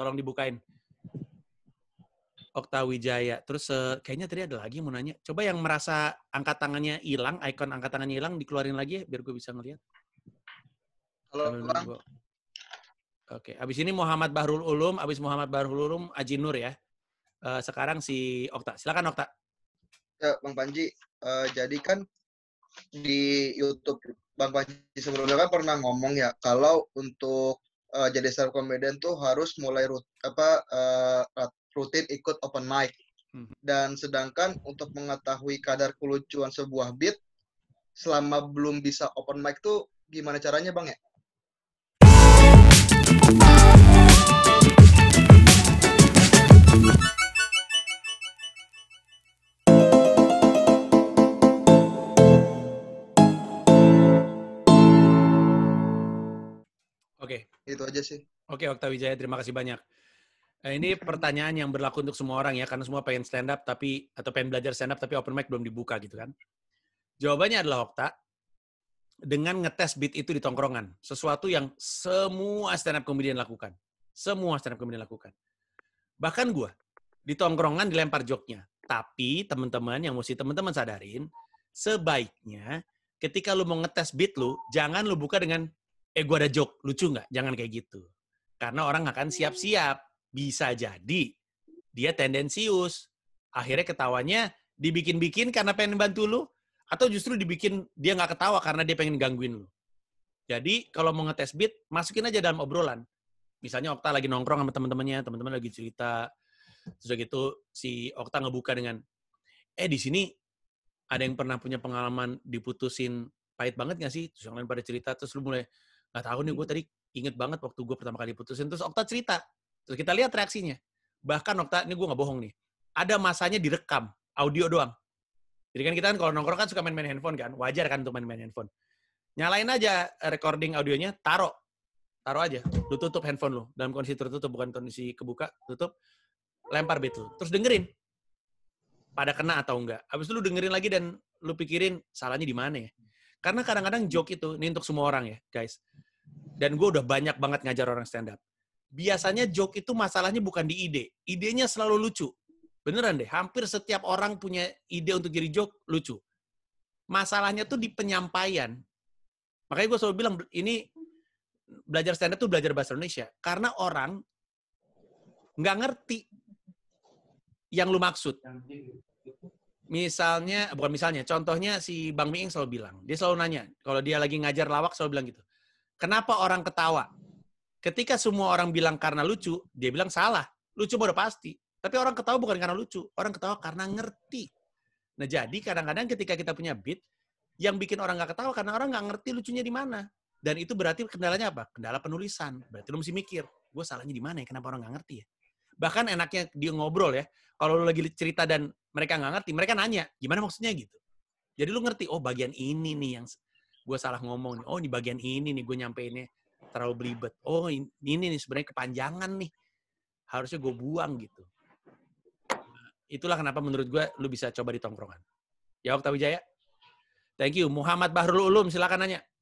Tolong dibukain. Okta Wijaya. Terus uh, kayaknya tadi ada lagi yang mau nanya. Coba yang merasa angkat tangannya hilang, ikon angkat tangannya hilang, dikeluarin lagi ya, biar gue bisa ngeliat. Halo. Halo Oke, okay. abis ini Muhammad Bahrul Ulum, abis Muhammad Bahrul Ulum, Aji Nur ya. Uh, sekarang si Okta. Silakan Okta. Ya, Bang Panji. Uh, jadi kan di YouTube Bang Panji sebelumnya kan pernah ngomong ya kalau untuk uh, jadi stand up comedian tuh harus mulai rut, apa uh, rutin ikut open mic. Hmm. Dan sedangkan untuk mengetahui kadar kelucuan sebuah beat selama belum bisa open mic tuh gimana caranya, Bang ya? Oke. Okay. Itu aja sih. Oke, okay, Wijaya, terima kasih banyak. Eh, ini pertanyaan yang berlaku untuk semua orang ya, karena semua pengen stand up tapi atau pengen belajar stand up tapi open mic belum dibuka gitu kan. Jawabannya adalah Okta dengan ngetes beat itu di tongkrongan, sesuatu yang semua stand up comedian lakukan. Semua stand up comedian lakukan. Bahkan gue di tongkrongan dilempar joknya. Tapi teman-teman yang mesti teman-teman sadarin, sebaiknya ketika lu mau ngetes beat lu, jangan lu buka dengan eh gue ada joke lucu nggak? Jangan kayak gitu. Karena orang akan siap-siap. Bisa jadi dia tendensius. Akhirnya ketawanya dibikin-bikin karena pengen bantu lu, atau justru dibikin dia nggak ketawa karena dia pengen gangguin lu. Jadi kalau mau ngetes beat, masukin aja dalam obrolan. Misalnya Okta lagi nongkrong sama teman-temannya, teman-teman lagi cerita. sudah gitu si Okta ngebuka dengan, eh di sini ada yang pernah punya pengalaman diputusin pahit banget gak sih? Terus yang lain pada cerita, terus lu mulai, gak tahu nih gue hmm. tadi inget banget waktu gue pertama kali putusin terus Okta cerita terus kita lihat reaksinya bahkan Okta ini gue nggak bohong nih ada masanya direkam audio doang jadi kan kita kan kalau nongkrong kan suka main-main handphone kan wajar kan untuk main-main handphone nyalain aja recording audionya taro taro aja lu tutup handphone lu dalam kondisi tertutup bukan kondisi kebuka tutup lempar betul terus dengerin pada kena atau enggak habis itu lu dengerin lagi dan lu pikirin salahnya di mana ya karena kadang-kadang joke itu, ini untuk semua orang ya, guys. Dan gue udah banyak banget ngajar orang stand up. Biasanya joke itu masalahnya bukan di ide. Idenya selalu lucu. Beneran deh, hampir setiap orang punya ide untuk jadi joke, lucu. Masalahnya tuh di penyampaian. Makanya gue selalu bilang, ini belajar stand up tuh belajar bahasa Indonesia. Karena orang nggak ngerti yang lu maksud misalnya bukan misalnya contohnya si Bang Miing selalu bilang dia selalu nanya kalau dia lagi ngajar lawak selalu bilang gitu kenapa orang ketawa ketika semua orang bilang karena lucu dia bilang salah lucu udah pasti tapi orang ketawa bukan karena lucu orang ketawa karena ngerti nah jadi kadang-kadang ketika kita punya beat yang bikin orang nggak ketawa karena orang nggak ngerti lucunya di mana dan itu berarti kendalanya apa kendala penulisan berarti lu mesti mikir gue salahnya di mana ya kenapa orang nggak ngerti ya bahkan enaknya dia ngobrol ya kalau lu lagi cerita dan mereka nggak ngerti, mereka nanya, gimana maksudnya gitu. Jadi lu ngerti, oh bagian ini nih yang gue salah ngomong Oh, di bagian ini nih gue nyampeinnya terlalu belibet. Oh, ini nih sebenarnya kepanjangan nih. Harusnya gue buang gitu. Nah, itulah kenapa menurut gue lu bisa coba di tongkrongan. Ya, Okta Thank you. Muhammad Bahrul Ulum, silakan nanya.